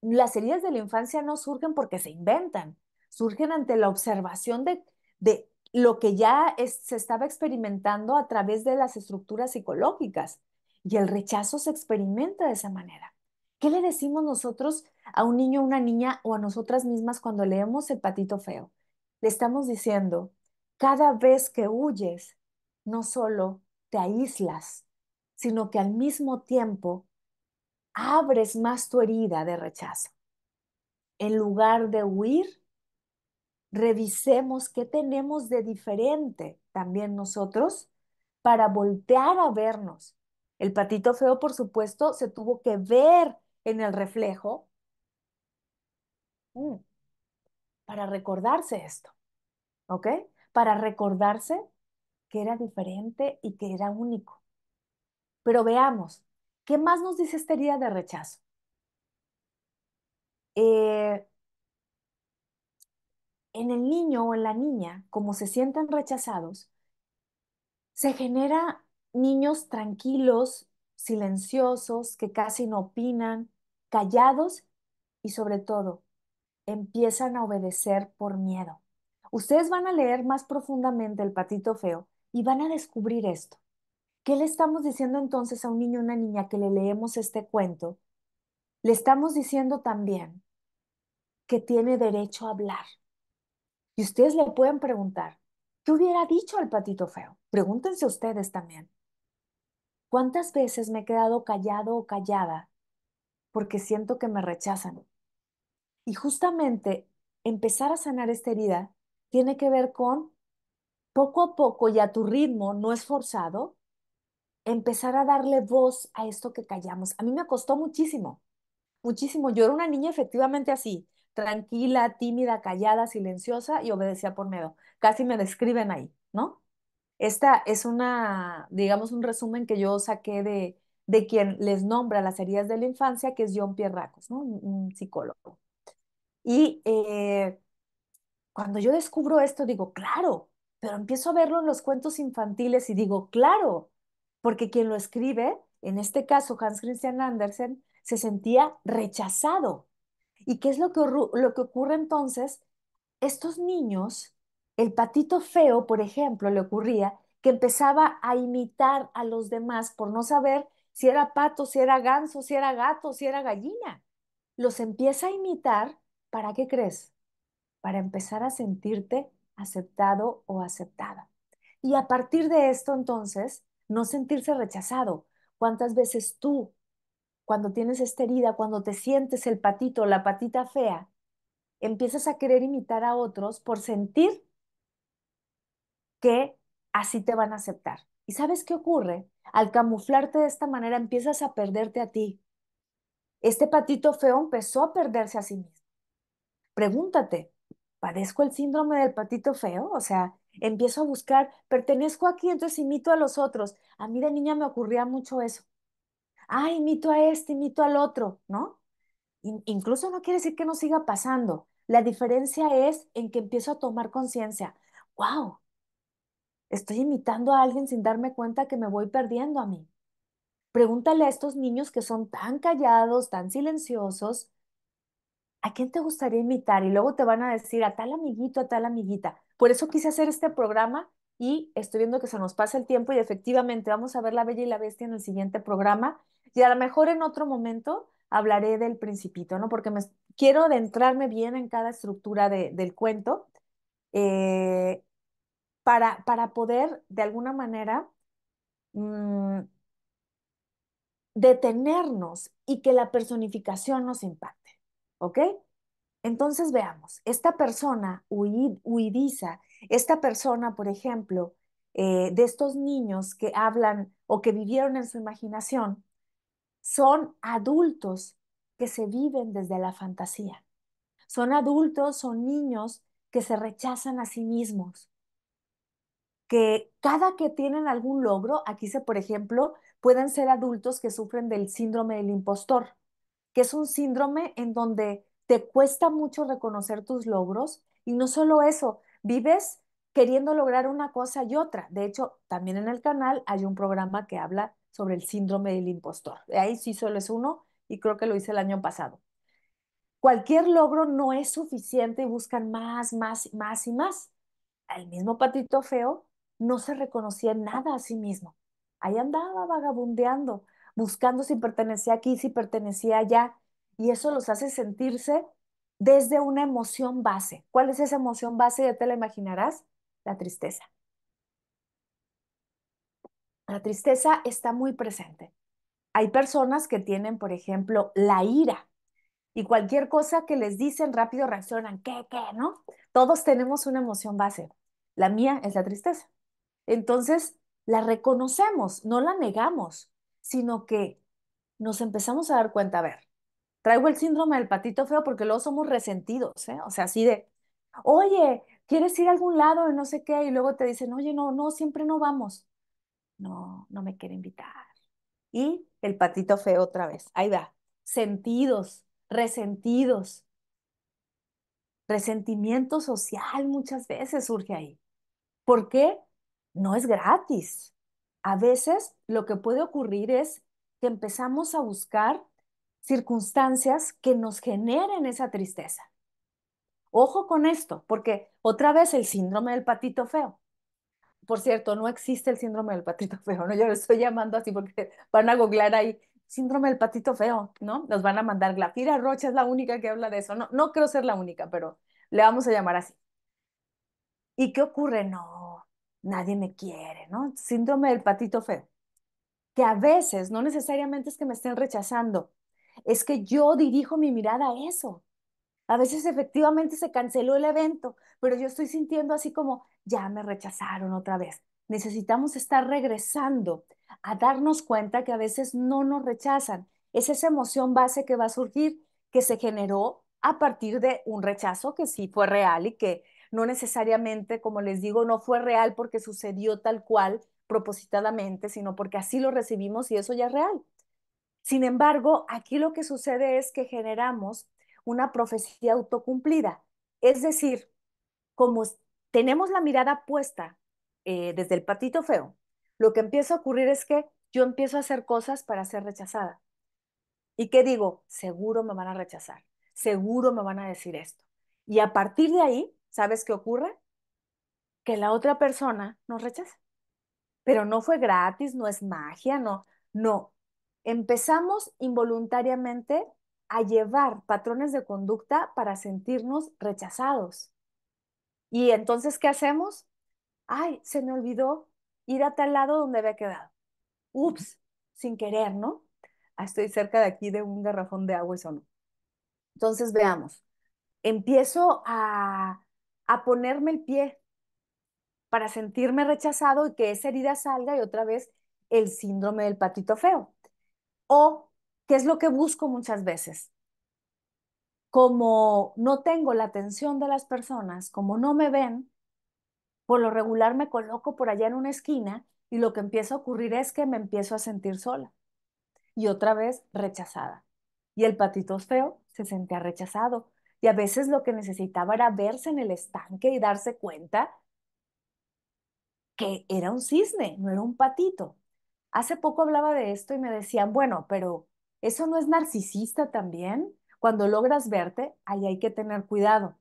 las heridas de la infancia no surgen porque se inventan, surgen ante la observación de, lo que ya se estaba experimentando a través de las estructuras psicológicas. Y el rechazo se experimenta de esa manera. ¿Qué le decimos nosotros a un niño, o una niña o a nosotras mismas cuando leemos el patito feo? Le estamos diciendo, cada vez que huyes, no solo te aíslas, sino que al mismo tiempo abres más tu herida de rechazo. En lugar de huir, revisemos qué tenemos de diferente también nosotros para voltear a vernos. El patito feo, por supuesto, se tuvo que ver en el reflejo mm, para recordarse esto, ¿ok? Para recordarse que era diferente y que era único. Pero veamos, ¿qué más nos dice esta día de rechazo? Eh, en el niño o en la niña, como se sienten rechazados, se genera niños tranquilos, silenciosos, que casi no opinan, callados y sobre todo empiezan a obedecer por miedo. Ustedes van a leer más profundamente el patito feo y van a descubrir esto. ¿Qué le estamos diciendo entonces a un niño o una niña que le leemos este cuento? Le estamos diciendo también que tiene derecho a hablar, y ustedes le pueden preguntar, ¿qué hubiera dicho al patito feo? Pregúntense ustedes también. ¿Cuántas veces me he quedado callado o callada porque siento que me rechazan? Y justamente empezar a sanar esta herida tiene que ver con poco a poco y a tu ritmo, no es forzado, empezar a darle voz a esto que callamos. A mí me costó muchísimo, muchísimo. Yo era una niña efectivamente así, tranquila, tímida, callada, silenciosa y obedecía por miedo. Casi me describen ahí, ¿no? Esta es una, digamos, un resumen que yo saqué de, de quien les nombra las heridas de la infancia, que es John Pierracos, ¿no? Un, psicólogo. Y eh, cuando yo descubro esto, digo, claro, pero empiezo a verlo en los cuentos infantiles y digo, claro, porque quien lo escribe, en este caso Hans Christian Andersen, se sentía rechazado ¿Y qué es lo que, lo que ocurre entonces? Estos niños, el patito feo, por ejemplo, le ocurría que empezaba a imitar a los demás por no saber si era pato, si era ganso, si era gato, si era gallina. Los empieza a imitar, ¿para qué crees? Para empezar a sentirte aceptado o aceptada. Y a partir de esto, entonces, no sentirse rechazado. ¿Cuántas veces tú cuando tienes esta herida, cuando te sientes el patito, la patita fea, empiezas a querer imitar a otros por sentir que así te van a aceptar. ¿Y sabes qué ocurre? Al camuflarte de esta manera empiezas a perderte a ti. Este patito feo empezó a perderse a sí mismo. Pregúntate, ¿padezco el síndrome del patito feo? O sea, empiezo a buscar, pertenezco aquí, entonces imito a los otros. A mí de niña me ocurría mucho eso. Ah, imito a este, imito al otro, ¿no? incluso no quiere decir que no siga pasando. La diferencia es en que empiezo a tomar conciencia. ¡Wow! Estoy imitando a alguien sin darme cuenta que me voy perdiendo a mí. Pregúntale a estos niños que son tan callados, tan silenciosos, ¿a quién te gustaría imitar? Y luego te van a decir a tal amiguito, a tal amiguita. Por eso quise hacer este programa y estoy viendo que se nos pasa el tiempo y efectivamente vamos a ver la Bella y la Bestia en el siguiente programa y a lo mejor en otro momento hablaré del principito, ¿no? Porque me, quiero adentrarme bien en cada estructura del cuento eh, para, para poder, de alguna manera, mm, detenernos y que la personificación nos impacte, ¿ok? Entonces veamos, esta persona huidiza, esta persona, por ejemplo, eh, de estos niños que hablan o que vivieron en su imaginación, son adultos que se viven desde la fantasía. Son adultos, son niños que se rechazan a sí mismos. Que cada que tienen algún logro, aquí se, por ejemplo, pueden ser adultos que sufren del síndrome del impostor, que es un síndrome en donde te cuesta mucho reconocer tus logros y no solo eso, vives queriendo lograr una cosa y otra. De hecho, también en el canal hay un programa que habla sobre el síndrome del impostor. De ahí sí solo es uno y creo que lo hice el año pasado. Cualquier logro no es suficiente y buscan más, más, más y más. El mismo patito feo no se reconocía nada a sí mismo. Ahí andaba vagabundeando, buscando si pertenecía aquí, si pertenecía allá. Y eso los hace sentirse desde una emoción base. ¿Cuál es esa emoción base? Ya te la imaginarás, la tristeza. La tristeza está muy presente. Hay personas que tienen, por ejemplo, la ira y cualquier cosa que les dicen rápido reaccionan, ¿qué, qué, no? Todos tenemos una emoción base. La mía es la tristeza. Entonces, la reconocemos, no la negamos, sino que nos empezamos a dar cuenta, a ver, traigo el síndrome del patito feo porque luego somos resentidos, ¿eh? O sea, así de, oye, ¿quieres ir a algún lado? Y no sé qué, y luego te dicen, oye, no, no, siempre no vamos no, no me quiere invitar. Y el patito feo otra vez, ahí va, sentidos, resentidos, resentimiento social muchas veces surge ahí. ¿Por qué? No es gratis. A veces lo que puede ocurrir es que empezamos a buscar circunstancias que nos generen esa tristeza. Ojo con esto, porque otra vez el síndrome del patito feo. Por cierto, no existe el síndrome del patito feo, ¿no? Yo lo estoy llamando así porque van a googlear ahí síndrome del patito feo, ¿no? Nos van a mandar, Glafira Rocha es la única que habla de eso. No, no creo ser la única, pero le vamos a llamar así. ¿Y qué ocurre? No, nadie me quiere, ¿no? Síndrome del patito feo. Que a veces no necesariamente es que me estén rechazando, es que yo dirijo mi mirada a eso. A veces efectivamente se canceló el evento, pero yo estoy sintiendo así como, ya me rechazaron otra vez. Necesitamos estar regresando a darnos cuenta que a veces no nos rechazan. Es esa emoción base que va a surgir, que se generó a partir de un rechazo que sí fue real y que no necesariamente, como les digo, no fue real porque sucedió tal cual propositadamente, sino porque así lo recibimos y eso ya es real. Sin embargo, aquí lo que sucede es que generamos una profecía autocumplida. Es decir, como tenemos la mirada puesta eh, desde el patito feo, lo que empieza a ocurrir es que yo empiezo a hacer cosas para ser rechazada. ¿Y qué digo? Seguro me van a rechazar, seguro me van a decir esto. Y a partir de ahí, ¿sabes qué ocurre? Que la otra persona nos rechaza. Pero no fue gratis, no es magia, no, no. Empezamos involuntariamente a llevar patrones de conducta para sentirnos rechazados. Y entonces, ¿qué hacemos? Ay, se me olvidó ir a tal lado donde había quedado. Ups, sin querer, ¿no? Ah, estoy cerca de aquí de un garrafón de agua, eso no. Entonces, veamos. Empiezo a, a ponerme el pie para sentirme rechazado y que esa herida salga y otra vez el síndrome del patito feo. O ¿Qué es lo que busco muchas veces. Como no tengo la atención de las personas, como no me ven, por lo regular me coloco por allá en una esquina y lo que empieza a ocurrir es que me empiezo a sentir sola y otra vez rechazada. Y el patito feo se sentía rechazado y a veces lo que necesitaba era verse en el estanque y darse cuenta que era un cisne, no era un patito. Hace poco hablaba de esto y me decían, bueno, pero ¿Eso no es narcisista también? Cuando logras verte, ahí hay que tener cuidado,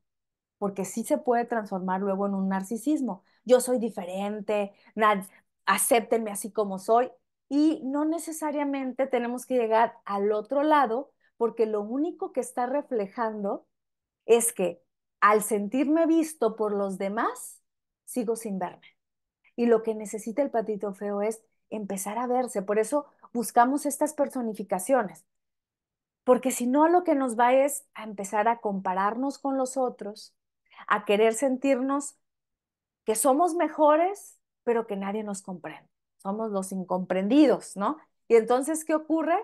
porque sí se puede transformar luego en un narcisismo. Yo soy diferente, acéptenme así como soy. Y no necesariamente tenemos que llegar al otro lado, porque lo único que está reflejando es que al sentirme visto por los demás, sigo sin verme. Y lo que necesita el patito feo es empezar a verse. Por eso buscamos estas personificaciones, porque si no lo que nos va es a empezar a compararnos con los otros, a querer sentirnos que somos mejores, pero que nadie nos comprende. Somos los incomprendidos, ¿no? Y entonces, ¿qué ocurre?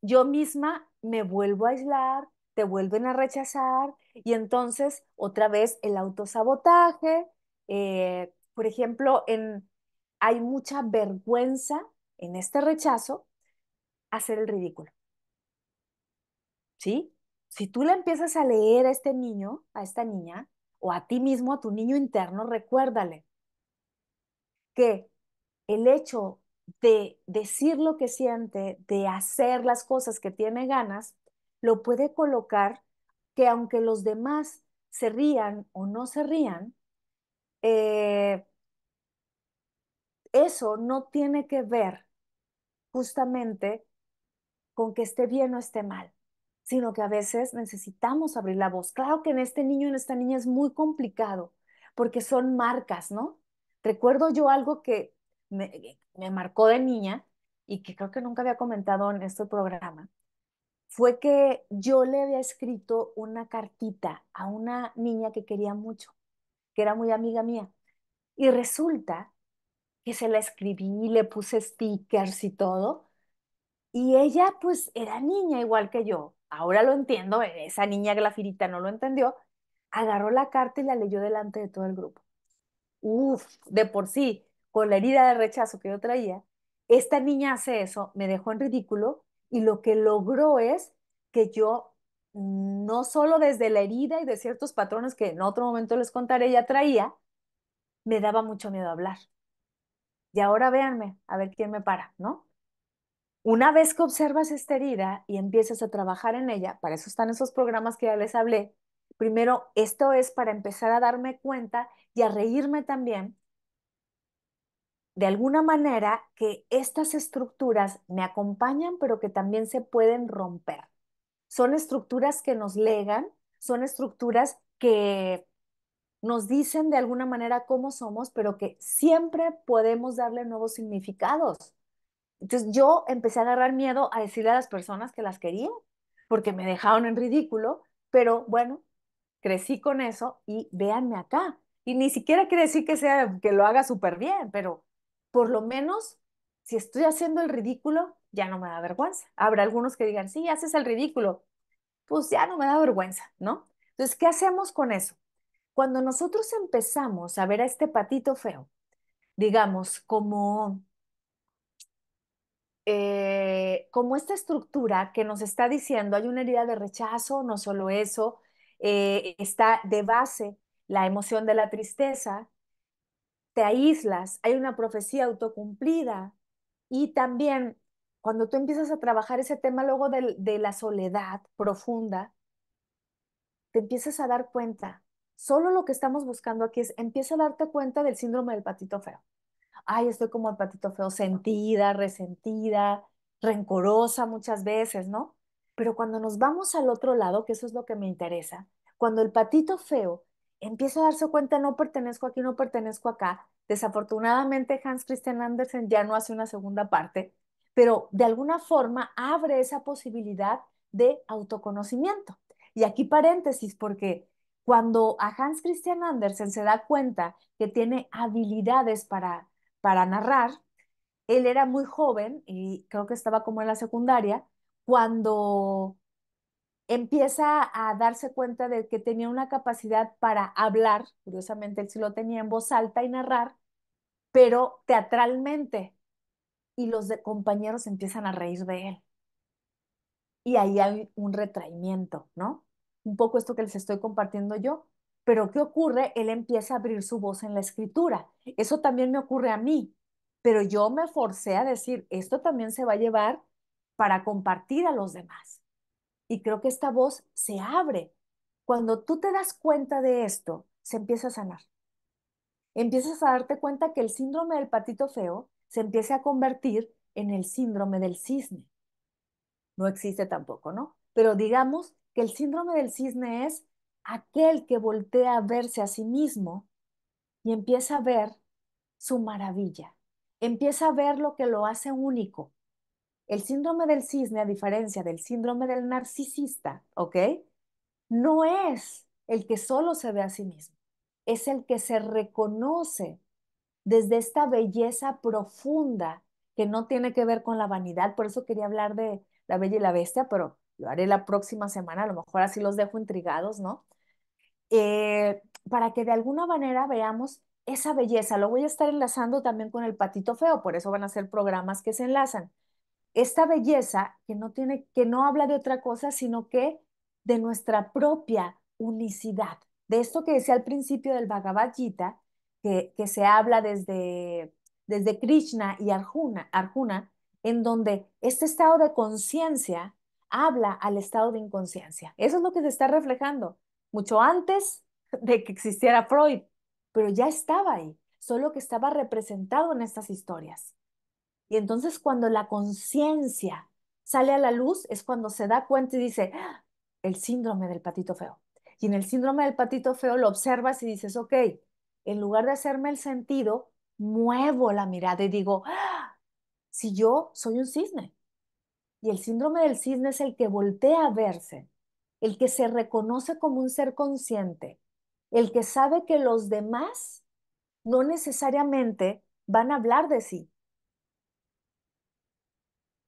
Yo misma me vuelvo a aislar, te vuelven a rechazar y entonces otra vez el autosabotaje. Eh, por ejemplo, en, hay mucha vergüenza en este rechazo, hacer el ridículo. ¿Sí? Si tú le empiezas a leer a este niño, a esta niña, o a ti mismo, a tu niño interno, recuérdale que el hecho de decir lo que siente, de hacer las cosas que tiene ganas, lo puede colocar que aunque los demás se rían o no se rían, eh, eso no tiene que ver justamente con que esté bien o esté mal, sino que a veces necesitamos abrir la voz. Claro que en este niño y en esta niña es muy complicado, porque son marcas, ¿no? Recuerdo yo algo que me, me marcó de niña y que creo que nunca había comentado en este programa, fue que yo le había escrito una cartita a una niña que quería mucho, que era muy amiga mía. Y resulta que se la escribí, le puse stickers y todo. Y ella pues era niña igual que yo. Ahora lo entiendo, e-, esa niña glafirita no lo entendió. Agarró la carta y la leyó delante de todo el grupo. Uf, de por sí, con la herida de rechazo que yo traía, esta niña hace eso, me dejó en ridículo y lo que logró es que yo no solo desde la herida y de ciertos patrones que en otro momento les contaré ya traía, me daba mucho miedo hablar y ahora véanme, a ver quién me para, ¿no? Una vez que observas esta herida y empiezas a trabajar en ella, para eso están esos programas que ya les hablé, primero esto es para empezar a darme cuenta y a reírme también de alguna manera que estas estructuras me acompañan, pero que también se pueden romper. Son estructuras que nos legan, son estructuras que nos dicen de alguna manera cómo somos, pero que siempre podemos darle nuevos significados. Entonces yo empecé a agarrar miedo a decirle a las personas que las quería, porque me dejaron en ridículo, pero bueno, crecí con eso y véanme acá. Y ni siquiera quiere decir que sea que lo haga súper bien, pero por lo menos si estoy haciendo el ridículo, ya no me da vergüenza. Habrá algunos que digan, sí, haces el ridículo, pues ya no me da vergüenza, ¿no? Entonces, ¿qué hacemos con eso? Cuando nosotros empezamos a ver a este patito feo, digamos, como, eh, como esta estructura que nos está diciendo, hay una herida de rechazo, no solo eso, eh, está de base la emoción de la tristeza, te aíslas, hay una profecía autocumplida y también cuando tú empiezas a trabajar ese tema luego de la soledad profunda, te empiezas a dar cuenta Solo lo que estamos buscando aquí es empieza a darte cuenta del síndrome del patito feo. Ay, estoy como el patito feo, sentida, resentida, rencorosa muchas veces, ¿no? Pero cuando nos vamos al otro lado, que eso es lo que me interesa, cuando el patito feo empieza a darse cuenta, no pertenezco aquí, no pertenezco acá, desafortunadamente Hans Christian Andersen ya no hace una segunda parte, pero de alguna forma abre esa posibilidad de autoconocimiento. Y aquí paréntesis, porque cuando a Hans Christian Andersen se da cuenta que tiene habilidades para, para narrar, él era muy joven y creo que estaba como en la secundaria, cuando empieza a darse cuenta de que tenía una capacidad para hablar, curiosamente él sí lo tenía en voz alta y narrar, pero teatralmente. Y los compañeros empiezan a reír de él. Y ahí hay un retraimiento, ¿no? un poco esto que les estoy compartiendo yo. Pero ¿qué ocurre? Él empieza a abrir su voz en la escritura. Eso también me ocurre a mí, pero yo me forcé a decir, esto también se va a llevar para compartir a los demás. Y creo que esta voz se abre. Cuando tú te das cuenta de esto, se empieza a sanar. Empiezas a darte cuenta que el síndrome del patito feo se empieza a convertir en el síndrome del cisne. No existe tampoco, ¿no? Pero digamos el síndrome del cisne es aquel que voltea a verse a sí mismo y empieza a ver su maravilla, empieza a ver lo que lo hace único. El síndrome del cisne, a diferencia del síndrome del narcisista, ¿ok? No es el que solo se ve a sí mismo, es el que se reconoce desde esta belleza profunda que no tiene que ver con la vanidad, por eso quería hablar de la bella y la bestia, pero lo haré la próxima semana, a lo mejor así los dejo intrigados, ¿no? Eh, para que de alguna manera veamos esa belleza. Lo voy a estar enlazando también con el patito feo, por eso van a ser programas que se enlazan. Esta belleza que no tiene, que no habla de otra cosa, sino que de nuestra propia unicidad. De esto que decía al principio del Bhagavad Gita, que, que se habla desde, desde Krishna y Arjuna, Arjuna, en donde este estado de conciencia habla al estado de inconsciencia. Eso es lo que se está reflejando, mucho antes de que existiera Freud, pero ya estaba ahí, solo que estaba representado en estas historias. Y entonces cuando la conciencia sale a la luz es cuando se da cuenta y dice, ah, el síndrome del patito feo. Y en el síndrome del patito feo lo observas y dices, ok, en lugar de hacerme el sentido, muevo la mirada y digo, ah, si yo soy un cisne, y el síndrome del cisne es el que voltea a verse, el que se reconoce como un ser consciente, el que sabe que los demás no necesariamente van a hablar de sí.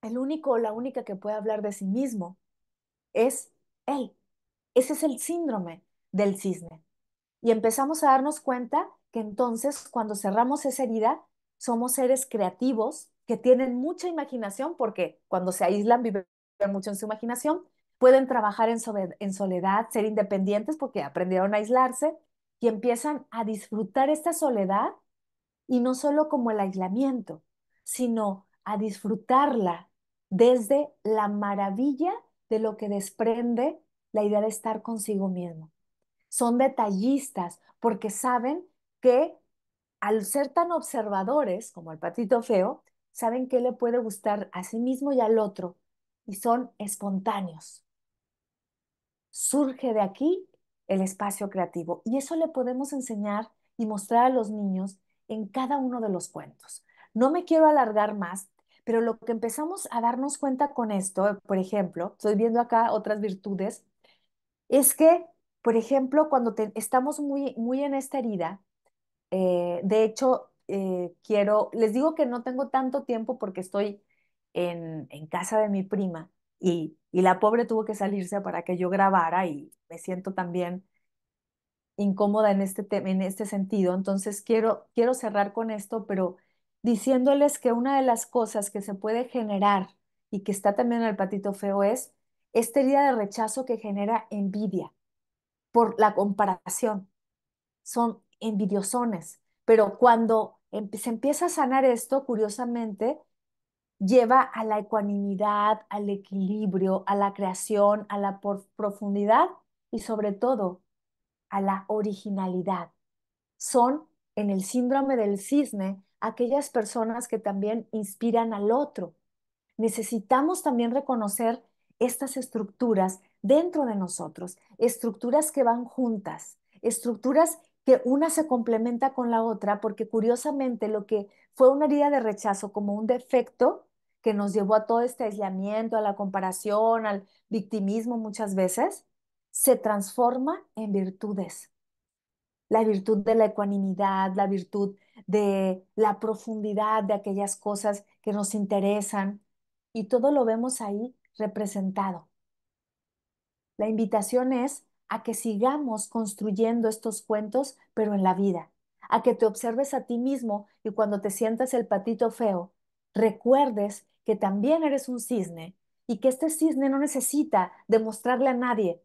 El único o la única que puede hablar de sí mismo es él. Ese es el síndrome del cisne. Y empezamos a darnos cuenta que entonces cuando cerramos esa herida, somos seres creativos, que tienen mucha imaginación porque cuando se aíslan viven mucho en su imaginación, pueden trabajar en, soledad, ser independientes porque aprendieron a aislarse y empiezan a disfrutar esta soledad y no solo como el aislamiento, sino a disfrutarla desde la maravilla de lo que desprende la idea de estar consigo mismo. Son detallistas porque saben que al ser tan observadores como el patito feo, saben qué le puede gustar a sí mismo y al otro y son espontáneos. Surge de aquí el espacio creativo y eso le podemos enseñar y mostrar a los niños en cada uno de los cuentos. No me quiero alargar más, pero lo que empezamos a darnos cuenta con esto, por ejemplo, estoy viendo acá otras virtudes, es que, por ejemplo, cuando estamos muy, muy en esta herida, eh, de hecho, eh, quiero, les digo que no tengo tanto tiempo porque estoy en, en casa de mi prima y, y, la pobre tuvo que salirse para que yo grabara y me siento también incómoda en este, en este sentido. Entonces quiero, quiero cerrar con esto, pero diciéndoles que una de las cosas que se puede generar y que está también en el patito feo es este día de rechazo que genera envidia por la comparación. Son envidiosones, pero cuando Em, se empieza a sanar esto, curiosamente, lleva a la ecuanimidad, al equilibrio, a la creación, a la profundidad y sobre todo a la originalidad. Son en el síndrome del cisne aquellas personas que también inspiran al otro. Necesitamos también reconocer estas estructuras dentro de nosotros, estructuras que van juntas, estructuras una se complementa con la otra, porque curiosamente lo que fue una herida de rechazo como un defecto que nos llevó a todo este aislamiento, a la comparación, al victimismo muchas veces, se transforma en virtudes. La virtud de la ecuanimidad, la virtud de la profundidad de aquellas cosas que nos interesan y todo lo vemos ahí representado. La invitación es a que sigamos construyendo estos cuentos, pero en la vida, a que te observes a ti mismo y cuando te sientas el patito feo, recuerdes que también eres un cisne y que este cisne no necesita demostrarle a nadie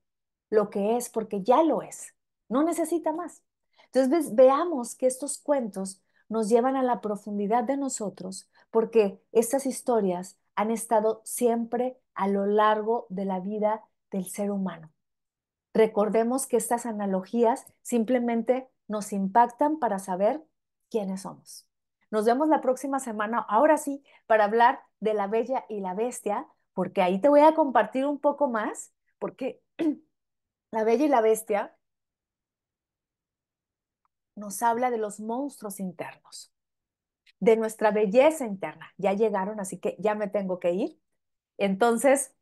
lo que es porque ya lo es, no necesita más. Entonces veamos que estos cuentos nos llevan a la profundidad de nosotros porque estas historias han estado siempre a lo largo de la vida del ser humano. Recordemos que estas analogías simplemente nos impactan para saber quiénes somos. Nos vemos la próxima semana, ahora sí, para hablar de la bella y la bestia, porque ahí te voy a compartir un poco más, porque la bella y la bestia nos habla de los monstruos internos, de nuestra belleza interna. Ya llegaron, así que ya me tengo que ir. Entonces,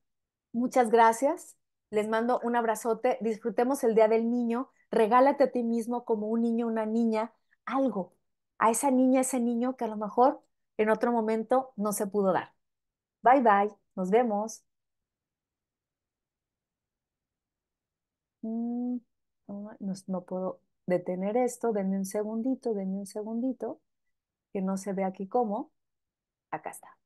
muchas gracias les mando un abrazote, disfrutemos el Día del Niño, regálate a ti mismo como un niño, una niña, algo, a esa niña, ese niño que a lo mejor en otro momento no se pudo dar. Bye bye, nos vemos. Mm, no, no, puedo detener esto, denme un segundito, denme un segundito, que no se ve aquí cómo. Acá está.